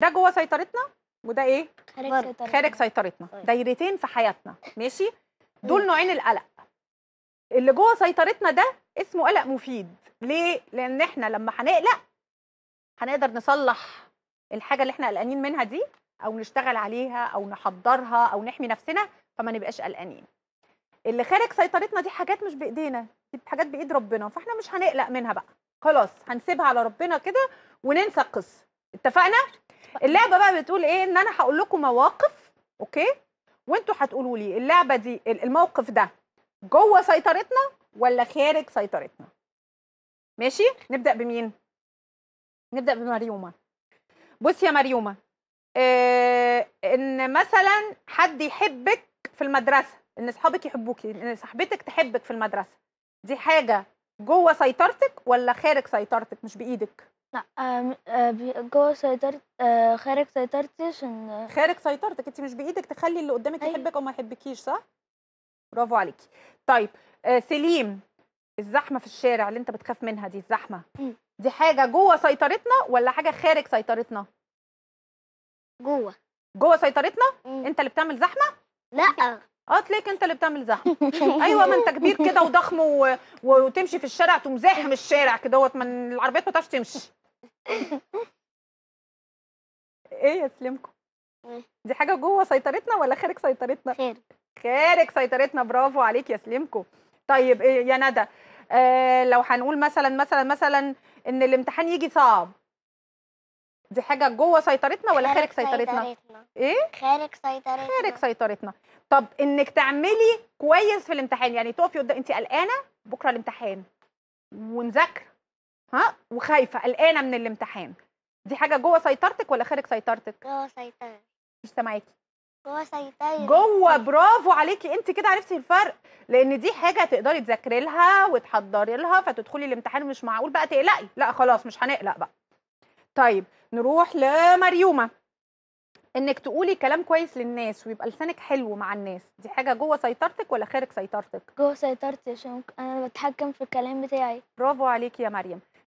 ده جوه سيطرتنا وده ايه خارج سيطرتنا خارج سيطرتنا طيب. دايرتين في حياتنا ماشي دول نوعين القلق اللي جوه سيطرتنا ده اسمه قلق مفيد ليه لان احنا لما هنقلق هنقدر نصلح الحاجه اللي احنا قلقانين منها دي او نشتغل عليها او نحضرها او نحمي نفسنا فما نبقاش قلقانين اللي خارج سيطرتنا دي حاجات مش بايدينا دي حاجات بايد ربنا فاحنا مش هنقلق منها بقى خلاص هنسيبها على ربنا كده وننسى القصه اتفقنا اللعبه بقى بتقول ايه ان انا هقول لكم مواقف اوكي وانتوا هتقولوا لي اللعبه دي الموقف ده جوه سيطرتنا ولا خارج سيطرتنا ماشي نبدا بمين نبدا بمريومه بصي يا مريومه إيه ان مثلا حد يحبك في المدرسه ان اصحابك يحبوكي ان صاحبتك تحبك في المدرسه دي حاجه جوه سيطرتك ولا خارج سيطرتك مش بايدك لأ آه، جوّه سيطرة آه، خارج سيطرتي عشان خارج سيطرتِك، أنتِ مش بإيدِك تخلّي اللي قدّامِك أيوة. يحبِّك أو ما يحبكيش صح؟ برافو عليكي طيب آه، سليم، الزحمة في الشارع اللي أنت بتخاف منها دي، الزحمة، إمم. دي الزحمه دي جوّه سيطرتنا ولا حاجة خارج سيطرتنا؟ جوّه. جوّه سيطرتنا؟ أنت اللي بتعمل زحمة؟ لأ. آه تلاقيك أنت اللي بتعمل زحمة. أيوه ما أنت كبير كده وضخم و وتمشي في الشارع تقوم زاحم الشارع كدهوّة، ما العربيات ما تعرفش تمشي. ايه يسلمكم دي حاجه جوه سيطرتنا ولا خارج سيطرتنا خارج خارج سيطرتنا برافو عليك يسلمكم طيب إيه يا ندى آه لو هنقول مثلا مثلا مثلا ان الامتحان يجي صعب دي حاجه جوه سيطرتنا ولا خارج, خارج سيطرتنا؟ سيطرتنا ايه خارج سيطرتنا خارج سيطرتنا طب انك تعملي كويس في الامتحان يعني تقفي قدام انت قلقانه بكره الامتحان ومذاكره ها وخايفه قلقانه من الامتحان دي حاجه جوه سيطرتك ولا خارج سيطرتك جوه سيطرتي مش سامعاكي جوه سيطرتي جوه برافو عليكي انت كده عرفتي الفرق لان دي حاجه تقدري تذاكري لها وتحضري لها فتدخلي الامتحان مش معقول بقى تقلقي لا خلاص مش هنقلق بقى طيب نروح لمريومه انك تقولي كلام كويس للناس ويبقى لسانك حلو مع الناس دي حاجه جوه سيطرتك ولا خارج سيطرتك جوه سيطرتي عشان انا بتحكم في الكلام بتاعي برافو عليكي يا مريم